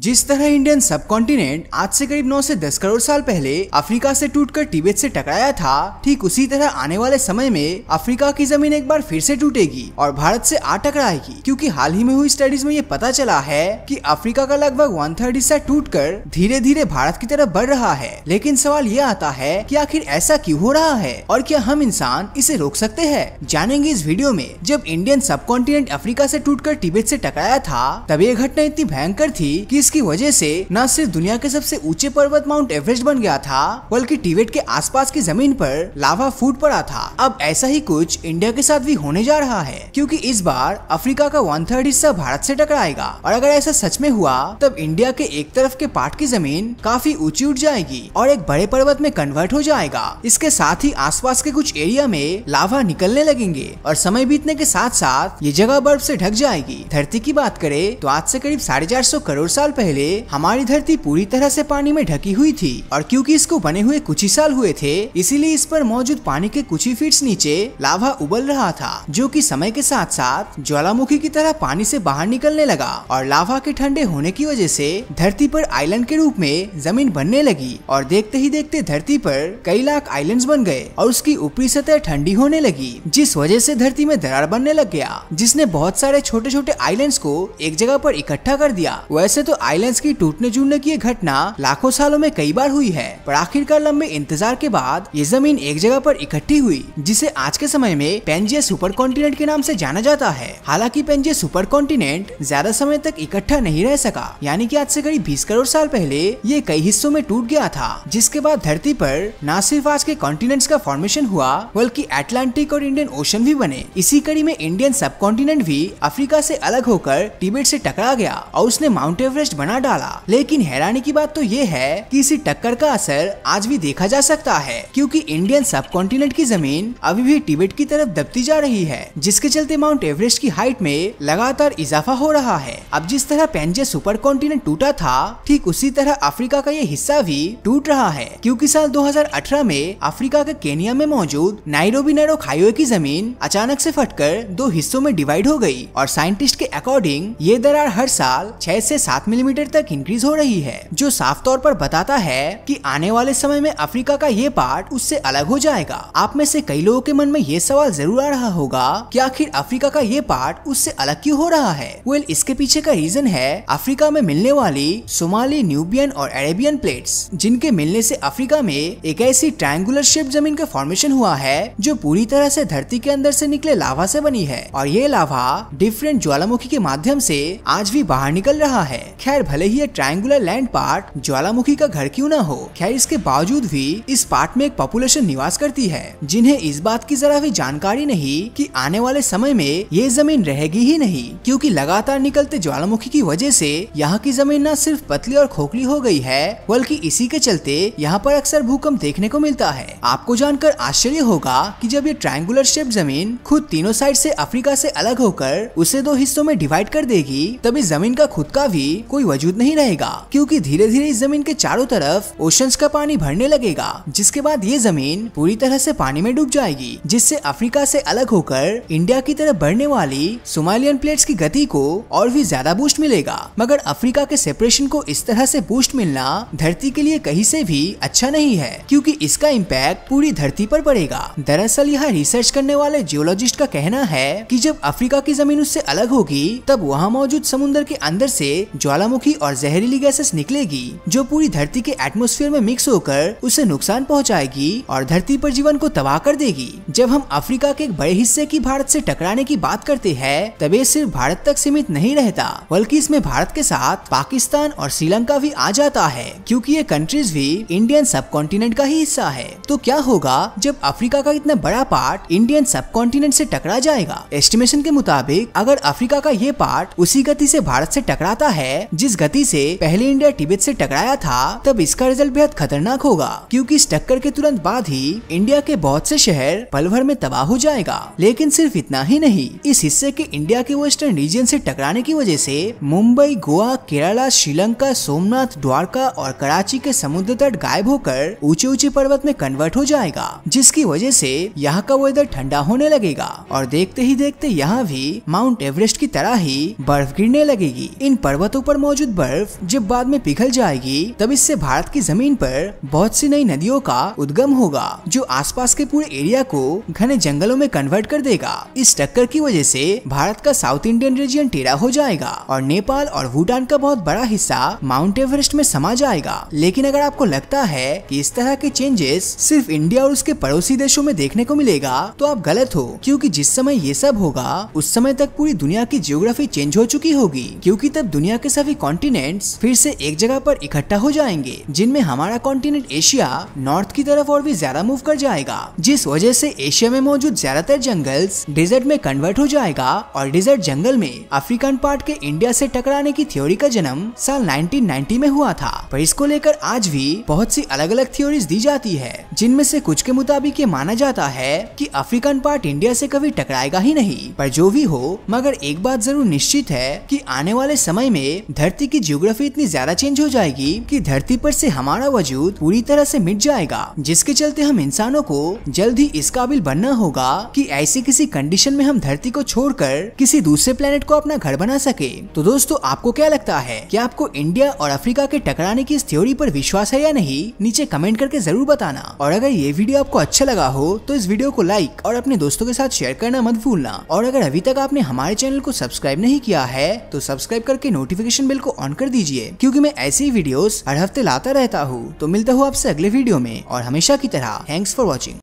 जिस तरह इंडियन सब कॉन्टिनेंट आज से करीब 9 से 10 करोड़ साल पहले अफ्रीका से टूटकर तिब्बत से टकराया था ठीक उसी तरह आने वाले समय में अफ्रीका की जमीन एक बार फिर से टूटेगी और भारत से आ टकराएगी क्योंकि हाल ही में हुई स्टडीज में ये पता चला है कि अफ्रीका का लगभग वन थर्ड हिस्सा टूट कर धीरे धीरे भारत की तरफ बढ़ रहा है लेकिन सवाल ये आता है की आखिर ऐसा क्यूँ हो रहा है और क्या हम इंसान इसे रोक सकते हैं जानेंगे इस वीडियो में जब इंडियन सब कॉन्टिनेंट अफ्रीका से कर तिब्बत से टकराया था तब ये घटना इतनी भयंकर थी की जिसकी वजह से न सिर्फ दुनिया के सबसे ऊंचे पर्वत माउंट एवरेस्ट बन गया था बल्कि टिबेट के आसपास की जमीन पर लावा फूट पड़ा था अब ऐसा ही कुछ इंडिया के साथ भी होने जा रहा है क्योंकि इस बार अफ्रीका का वन थर्ड हिस्सा भारत से टकराएगा और अगर ऐसा सच में हुआ तब इंडिया के एक तरफ के पार्ट की जमीन काफी ऊंची उठ जाएगी और एक बड़े पर्वत में कन्वर्ट हो जाएगा इसके साथ ही आसपास के कुछ एरिया में लावा निकलने लगेंगे और समय बीतने के साथ साथ ये जगह बर्फ से ढक जाएगी धरती की बात करें तो आज से करीब साढ़े चार सौ करोड़ साल साल पहले हमारी धरती पूरी तरह से पानी में ढकी हुई थी और क्योंकि इसको बने हुए कुछ ही साल हुए थे इसीलिए इस पर मौजूद पानी के कुछ ही फीट नीचे लाभा उबल रहा था जो कि समय के साथ साथ ज्वालामुखी की तरह पानी से बाहर निकलने लगा और लाभा के ठंडे होने की वजह से धरती पर आइलैंड के रूप में जमीन बनने लगी और देखते ही देखते धरती पर कई लाख आइलैंड्स बन गए और उसकी ऊपरी सतह ठंडी होने लगी जिस वजह से धरती में दरार बनने लग गया जिसने बहुत सारे छोटे छोटे आइलैंड्स को एक जगह पर इकट्ठा कर दिया वैसे तो आइलैंड्स की टूटने जुड़ने की घटना लाखों सालों में कई बार हुई है पर आखिरकार लंबे इंतजार के बाद ये जमीन एक जगह पर इकट्ठी हुई जिसे आज के समय में पेंजिया सुपर कॉन्टिनेंट के नाम से जाना जाता है हालांकि पेंजिया सुपर कॉन्टिनेंट ज्यादा समय तक इकट्ठा नहीं रह सका यानी कि आज से करीब 20 करोड़ साल पहले ये कई हिस्सों में टूट गया था जिसके बाद धरती पर न सिर्फ आज के कॉन्टिनेंट्स का फॉर्मेशन हुआ बल्कि एटलांटिक और इंडियन ओशन भी बने इसी कड़ी में इंडियन सब कॉन्टिनेंट भी अफ्रीका से अलग होकर टिबेट से टकरा गया और उसने माउंट एवरेस्ट लिस्ट बना डाला लेकिन हैरानी की बात तो ये है कि इसी टक्कर का असर आज भी देखा जा सकता है क्योंकि इंडियन सब कॉन्टिनेंट की जमीन अभी भी टिबेट की तरफ दबती जा रही है जिसके चलते माउंट एवरेस्ट की हाइट में लगातार इजाफा हो रहा है अब जिस तरह पेंजे सुपर कॉन्टिनेंट टूटा था ठीक उसी तरह अफ्रीका का ये हिस्सा भी टूट रहा है क्योंकि साल 2018 में अफ्रीका के केनिया में मौजूद नाइरोबी नैरो हाईवे की जमीन अचानक से फटकर दो हिस्सों में डिवाइड हो गई और साइंटिस्ट के अकॉर्डिंग ये दरार हर साल छह से सात मिली मिलीमीटर तक इंक्रीज हो रही है जो साफ तौर पर बताता है कि आने वाले समय में अफ्रीका का ये पार्ट उससे अलग हो जाएगा आप में से कई लोगों के मन में ये सवाल जरूर आ रहा होगा कि आखिर अफ्रीका का ये पार्ट उससे अलग क्यों हो रहा है वेल well, इसके पीछे का रीजन है अफ्रीका में मिलने वाली सोमाली न्यूबियन और अरेबियन प्लेट्स जिनके मिलने से अफ्रीका में एक ऐसी ट्रायंगुलर शेप जमीन का फॉर्मेशन हुआ है जो पूरी तरह से धरती के अंदर से निकले लावा से बनी है और ये लावा डिफरेंट ज्वालामुखी के माध्यम से आज भी बाहर निकल रहा है खैर भले ही ये ट्रायंगुलर लैंड पार्ट ज्वालामुखी का घर क्यों ना हो खैर इसके बावजूद भी इस पार्ट में एक पॉपुलेशन निवास करती है जिन्हें इस बात की जरा भी जानकारी नहीं कि आने वाले समय में ये जमीन रहेगी ही नहीं क्योंकि लगातार निकलते ज्वालामुखी की वजह से यहाँ की जमीन न सिर्फ पतली और खोखली हो गई है बल्कि इसी के चलते यहाँ पर अक्सर भूकंप देखने को मिलता है आपको जानकर आश्चर्य होगा की जब ये ट्राइंगुलर शेप जमीन खुद तीनों साइड ऐसी अफ्रीका ऐसी अलग होकर उसे दो हिस्सों में डिवाइड कर देगी तभी जमीन का खुद का भी कोई वजूद नहीं रहेगा क्योंकि धीरे धीरे इस जमीन के चारों तरफ ओशंस का पानी भरने लगेगा जिसके बाद ये जमीन पूरी तरह से पानी में डूब जाएगी जिससे अफ्रीका से अलग होकर इंडिया की तरफ बढ़ने वाली सोमालियन प्लेट्स की गति को और भी ज्यादा बूस्ट मिलेगा मगर अफ्रीका के सेपरेशन को इस तरह से बूस्ट मिलना धरती के लिए कहीं से भी अच्छा नहीं है क्योंकि इसका इम्पैक्ट पूरी धरती पर पड़ेगा दरअसल यहाँ रिसर्च करने वाले जियोलॉजिस्ट का कहना है कि जब अफ्रीका की जमीन उससे अलग होगी तब वहाँ मौजूद समुद्र के अंदर से ज्वाला ज्वालामुखी और जहरीली गैसेस निकलेगी जो पूरी धरती के एटमोस्फेयर में मिक्स होकर उसे नुकसान पहुंचाएगी और धरती पर जीवन को तबाह कर देगी जब हम अफ्रीका के एक बड़े हिस्से की भारत से टकराने की बात करते हैं तब ये सिर्फ भारत तक सीमित नहीं रहता बल्कि इसमें भारत के साथ पाकिस्तान और श्रीलंका भी आ जाता है क्यूँकी ये कंट्रीज भी इंडियन सब कॉन्टिनेंट का ही हिस्सा है तो क्या होगा जब अफ्रीका का इतना बड़ा पार्ट इंडियन सब कॉन्टिनेंट से टकरा जाएगा एस्टिमेशन के मुताबिक अगर अफ्रीका का ये पार्ट उसी गति से भारत से टकराता है जिस गति से पहले इंडिया टिबेट से टकराया था तब इसका रिजल्ट बेहद खतरनाक होगा क्योंकि इस टक्कर के तुरंत बाद ही इंडिया के बहुत से शहर पलभर में तबाह हो जाएगा लेकिन सिर्फ इतना ही नहीं इस हिस्से के इंडिया के वेस्टर्न रीजन से टकराने की वजह से मुंबई गोवा केरला श्रीलंका सोमनाथ द्वारका और कराची के समुद्र तट गायब होकर ऊंचे ऊंचे पर्वत में कन्वर्ट हो जाएगा जिसकी वजह से यहाँ का वेदर ठंडा होने लगेगा और देखते ही देखते यहाँ भी माउंट एवरेस्ट की तरह ही बर्फ गिरने लगेगी इन पर्वतों पर मौजूद बर्फ जब बाद में पिघल जाएगी तब इससे भारत की जमीन पर बहुत सी नई नदियों का उद्गम होगा जो आसपास के पूरे एरिया को घने जंगलों में कन्वर्ट कर देगा इस टक्कर की वजह से भारत का साउथ इंडियन रीजन टेढ़ा हो जाएगा और नेपाल और भूटान का बहुत बड़ा हिस्सा माउंट एवरेस्ट में समा जाएगा लेकिन अगर आपको लगता है की इस तरह के चेंजेस सिर्फ इंडिया और उसके पड़ोसी देशों में देखने को मिलेगा तो आप गलत हो क्यूँकी जिस समय ये सब होगा उस समय तक पूरी दुनिया की जियोग्राफी चेंज हो चुकी होगी क्यूँकी तब दुनिया के सभी सभी कॉन्टिनेंट फिर से एक जगह पर इकट्ठा हो जाएंगे जिनमें हमारा कॉन्टिनेंट एशिया नॉर्थ की तरफ और भी ज्यादा मूव कर जाएगा जिस वजह से एशिया में मौजूद ज्यादातर जंगल्स डेजर्ट में कन्वर्ट हो जाएगा और डेजर्ट जंगल में अफ्रीकन पार्ट के इंडिया से टकराने की थ्योरी का जन्म साल 1990 में हुआ था पर इसको लेकर आज भी बहुत सी अलग अलग थ्योरीज दी जाती है जिनमें से कुछ के मुताबिक ये माना जाता है कि अफ्रीकन पार्ट इंडिया से कभी टकराएगा ही नहीं पर जो भी हो मगर एक बात जरूर निश्चित है कि आने वाले समय में धरती की जियोग्राफी इतनी ज्यादा चेंज हो जाएगी कि धरती पर से हमारा वजूद पूरी तरह से मिट जाएगा जिसके चलते हम इंसानों को जल्द ही इस काबिल बनना होगा कि ऐसी किसी कंडीशन में हम धरती को छोड़कर किसी दूसरे प्लेनेट को अपना घर बना सके तो दोस्तों आपको क्या लगता है कि आपको इंडिया और अफ्रीका के टकराने की इस थ्योरी पर विश्वास है या नहीं नीचे कमेंट करके जरूर बताना और अगर ये वीडियो आपको अच्छा लगा हो तो इस वीडियो को लाइक और अपने दोस्तों के साथ शेयर करना मत भूलना और अगर अभी तक आपने हमारे चैनल को सब्सक्राइब नहीं किया है तो सब्सक्राइब करके नोटिफिकेशन बेल को ऑन कर दीजिए क्योंकि मैं ऐसे ही वीडियोस हर हफ्ते लाता रहता हूँ तो मिलता हूँ आपसे अगले वीडियो में और हमेशा की तरह थैंक्स फॉर वॉचिंग